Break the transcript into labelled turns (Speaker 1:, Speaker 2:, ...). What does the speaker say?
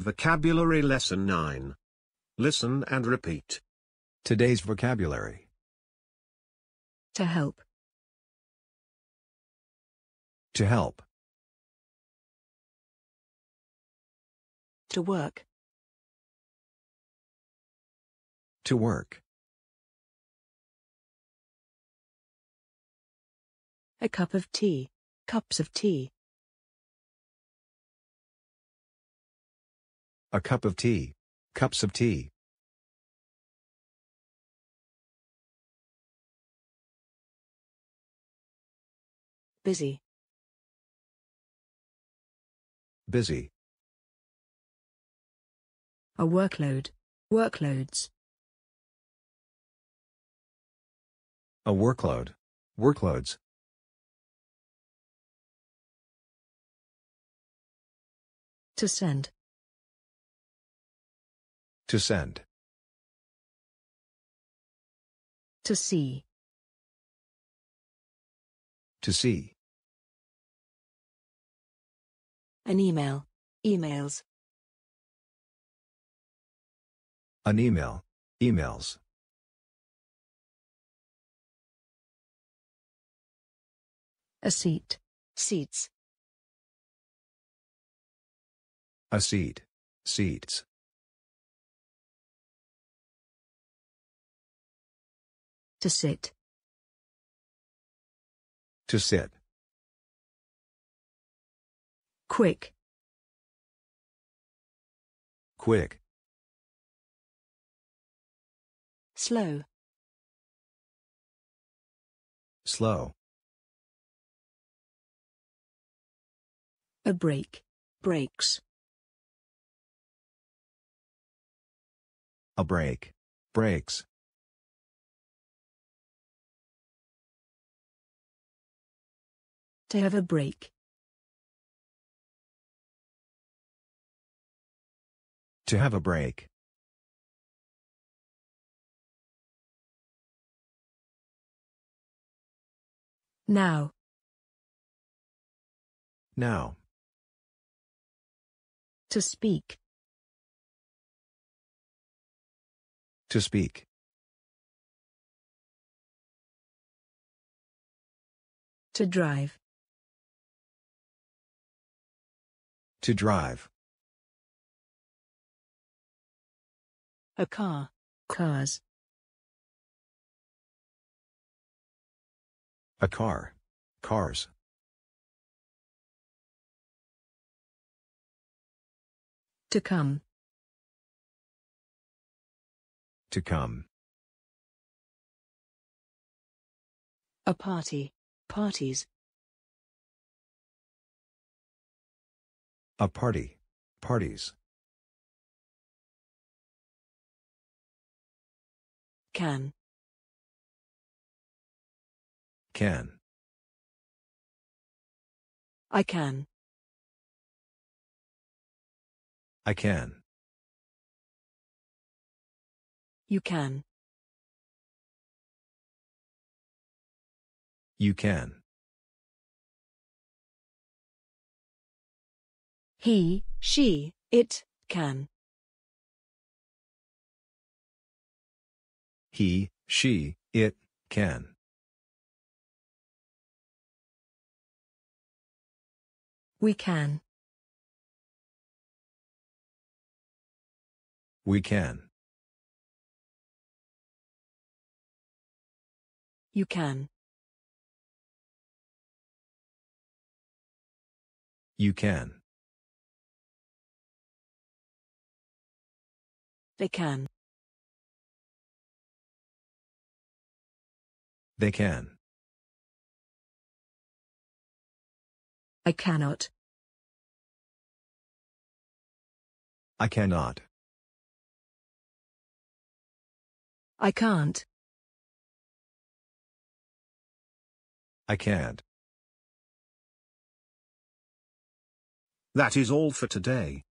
Speaker 1: Vocabulary Lesson 9. Listen and repeat. Today's vocabulary. To help. To help. To work. To work. A cup of tea. Cups of tea. A cup of tea. Cups of tea. Busy. Busy. A workload. Workloads. A workload. Workloads. To send. To send. To see. To see. An email. Emails. An email. Emails. A seat. Seats. A seat. Seats. To sit. To sit. Quick. Quick. Slow. Slow. A break. Breaks. A break. Breaks. To have a break. To have a break. Now. Now. To speak. To speak. To drive. To drive. A car. Cars. A car. Cars. To come. To come. A party. Parties. A party. Parties. Can. Can. I can. I can. You can. You can. He, she, it, can. He, she, it, can. We can. We can. You can. You can. They can. They can. I cannot. I cannot. I can't. I can't. That is all for today.